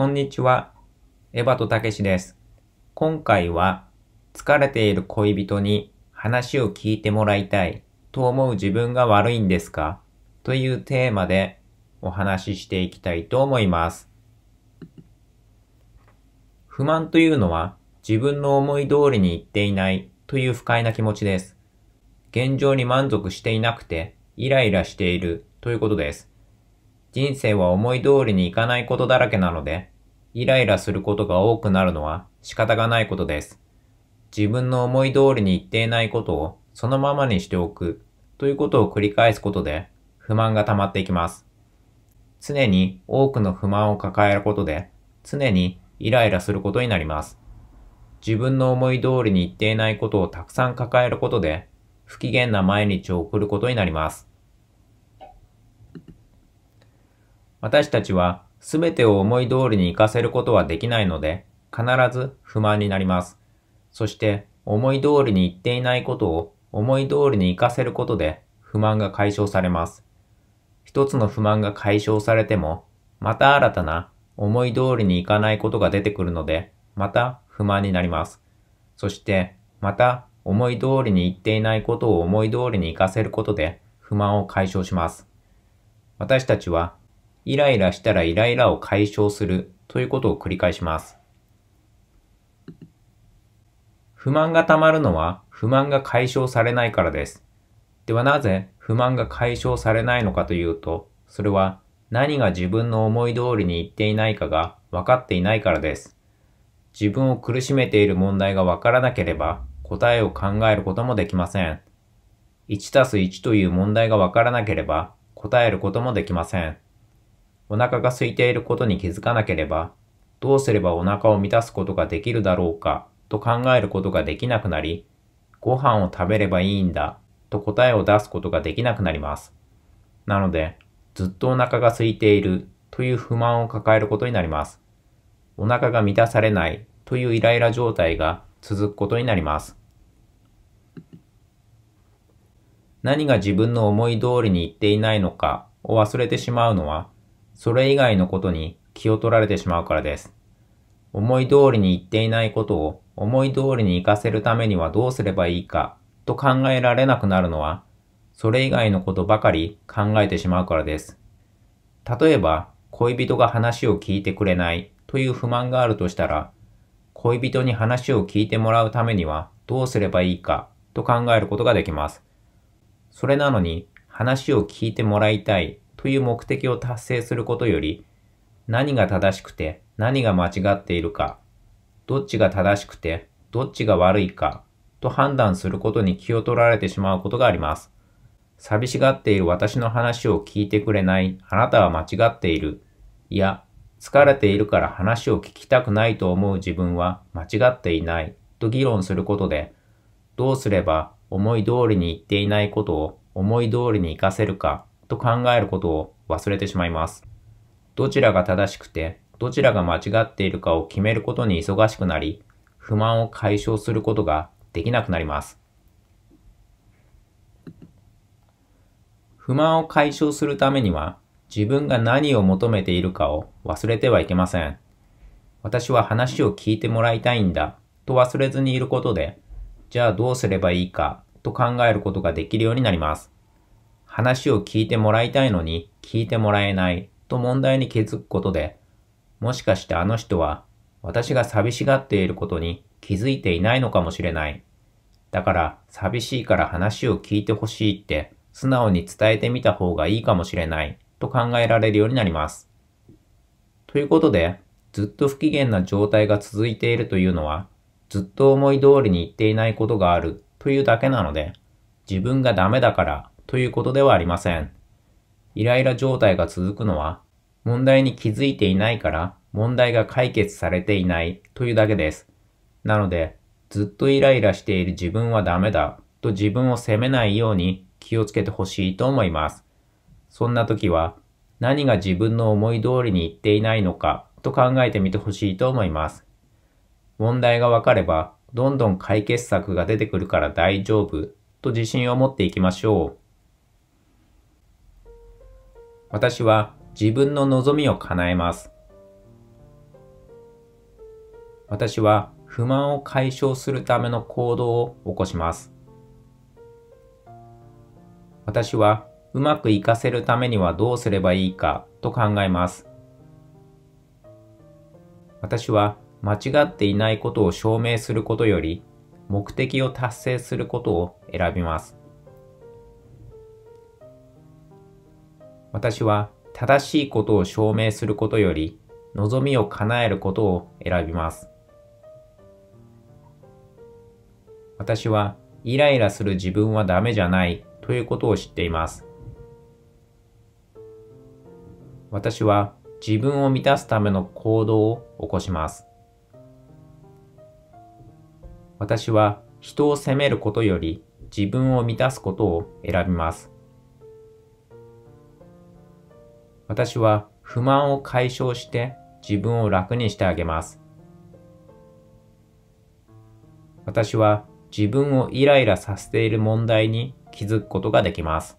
こんにちは。エバとたけしです。今回は、疲れている恋人に話を聞いてもらいたいと思う自分が悪いんですかというテーマでお話ししていきたいと思います。不満というのは自分の思い通りにいっていないという不快な気持ちです。現状に満足していなくてイライラしているということです。人生は思い通りにいかないことだらけなので、イライラすることが多くなるのは仕方がないことです。自分の思い通りに言っていないことをそのままにしておくということを繰り返すことで不満が溜まっていきます。常に多くの不満を抱えることで常にイライラすることになります。自分の思い通りに言っていないことをたくさん抱えることで不機嫌な毎日を送ることになります。私たちは全てを思い通りに活かせることはできないので、必ず不満になります。そして思い通りに言っていないことを思い通りに活かせることで不満が解消されます。一つの不満が解消されても、また新たな思い通りにいかないことが出てくるので、また不満になります。そして、また思い通りに言っていないことを思い通りに活かせることで不満を解消します。私たちはイライラしたらイライラを解消するということを繰り返します。不満がたまるのは不満が解消されないからです。ではなぜ不満が解消されないのかというと、それは何が自分の思い通りにいっていないかが分かっていないからです。自分を苦しめている問題が分からなければ答えを考えることもできません。1たす1という問題が分からなければ答えることもできません。お腹が空いていることに気づかなければ、どうすればお腹を満たすことができるだろうかと考えることができなくなり、ご飯を食べればいいんだと答えを出すことができなくなります。なので、ずっとお腹が空いているという不満を抱えることになります。お腹が満たされないというイライラ状態が続くことになります。何が自分の思い通りにいっていないのかを忘れてしまうのはそれ以外のことに気を取られてしまうからです。思い通りに言っていないことを思い通りに活かせるためにはどうすればいいかと考えられなくなるのは、それ以外のことばかり考えてしまうからです。例えば、恋人が話を聞いてくれないという不満があるとしたら、恋人に話を聞いてもらうためにはどうすればいいかと考えることができます。それなのに、話を聞いてもらいたいという目的を達成することより、何が正しくて何が間違っているか、どっちが正しくてどっちが悪いかと判断することに気を取られてしまうことがあります。寂しがっている私の話を聞いてくれないあなたは間違っている。いや、疲れているから話を聞きたくないと思う自分は間違っていないと議論することで、どうすれば思い通りに言っていないことを思い通りに活かせるかと考えることを忘れてしまいます。どちらが正しくて、どちらが間違っているかを決めることに忙しくなり、不満を解消することができなくなります。不満を解消するためには、自分が何を求めているかを忘れてはいけません。私は話を聞いてもらいたいんだと忘れずにいることで、じゃあどうすればいいかと考えることができるようになります。話を聞いてもらいたいのに聞いてもらえないと問題に気づくことで、もしかしてあの人は私が寂しがっていることに気づいていないのかもしれない。だから寂しいから話を聞いてほしいって素直に伝えてみた方がいいかもしれないと考えられるようになります。ということで、ずっと不機嫌な状態が続いているというのは、ずっと思い通りに言っていないことがあるというだけなので、自分がダメだからということではありません。イライラ状態が続くのは、問題に気づいていないから問題が解決されていないというだけです。なので、ずっとイライラしている自分はダメだと自分を責めないように気をつけてほしいと思います。そんな時は、何が自分の思い通りにいっていないのかと考えてみてほしいと思います。問題がわかれば、どんどん解決策が出てくるから大丈夫と自信を持っていきましょう。私は自分の望みを叶えます。私は不満を解消するための行動を起こします。私はうまくいかせるためにはどうすればいいかと考えます。私は間違っていないことを証明することより目的を達成することを選びます。私は正しいことを証明することより望みを叶えることを選びます。私はイライラする自分はダメじゃないということを知っています。私は自分を満たすための行動を起こします。私は人を責めることより自分を満たすことを選びます。私は不満を解消して自分を楽にしてあげます。私は自分をイライラさせている問題に気づくことができます。